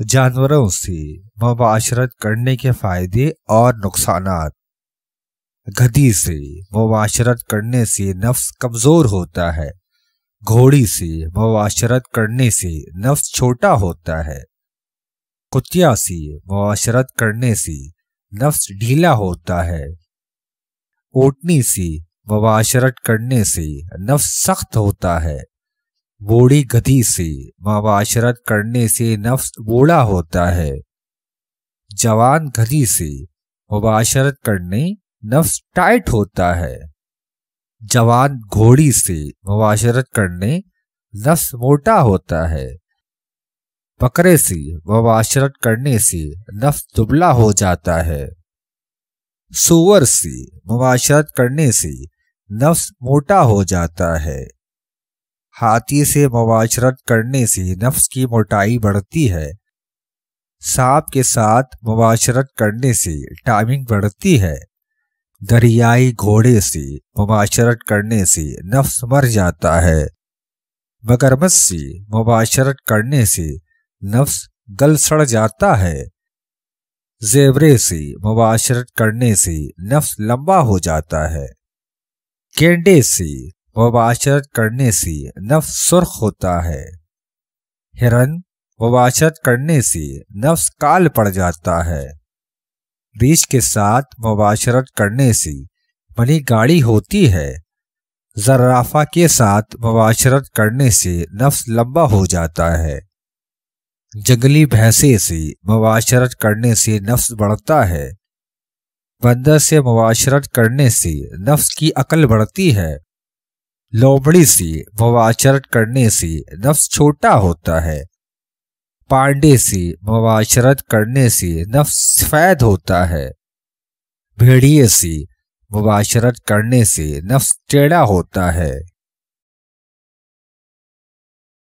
जानवरों से मुबाशरत करने के फ़ायदे और नुकसान गधी से मुबाशरत करने से नफ्स कमज़ोर होता है घोड़ी से मुबाशरत करने से नफ्स छोटा होता है कुतिया से मुबाशरत करने से नफ्स ढीला होता है ओटनी से मुबाशरत करने से नफ्स सख्त होता है बोड़ी गति से मवाशरत करने से नफ्स बूढ़ा होता है जवान गति से मुबाशरत करने नफ्स टाइट होता है जवान घोड़ी से मुबाशरत करने नफ्स मोटा होता है बकरे से मुबाशरत करने से नफ्स दुबला हो जाता है सुअर से मुबाशरत करने से नफ्स मोटा हो जाता है हाथी से मुबाशरत करने से नफ्स की मोटाई बढ़ती है सांप के साथ मुबाशरत करने से टाइमिंग बढ़ती है दरियाई घोड़े से मुबाशरत करने से नफ्स मर जाता है मगरमच्छ से मुबाशरत करने से नफ्स गल सड़ जाता है जेवरे से मुबाशरत करने से नफ्स लंबा हो जाता है केंडे से व करने से नफ्स सुर्ख होता है हिरन व करने से नफ्स काल पड़ जाता है बीज के साथ मुबाशरत करने से बनी गाड़ी होती है जर्राफा के साथ मुबाशरत करने से नफ्स लंबा हो जाता है जंगली भैंसे से मुबाशरत करने से नफ्स बढ़ता है बंदर से मुबाशरत करने से नफ्स की अकल बढ़ती है लोमड़ी सी मवाशरत करने से नफ्स छोटा होता है पांडे से मवाचरण करने से नफ्स सफेद होता है भेड़िए से मुबाशरत करने से नफ्स टेढ़ा होता है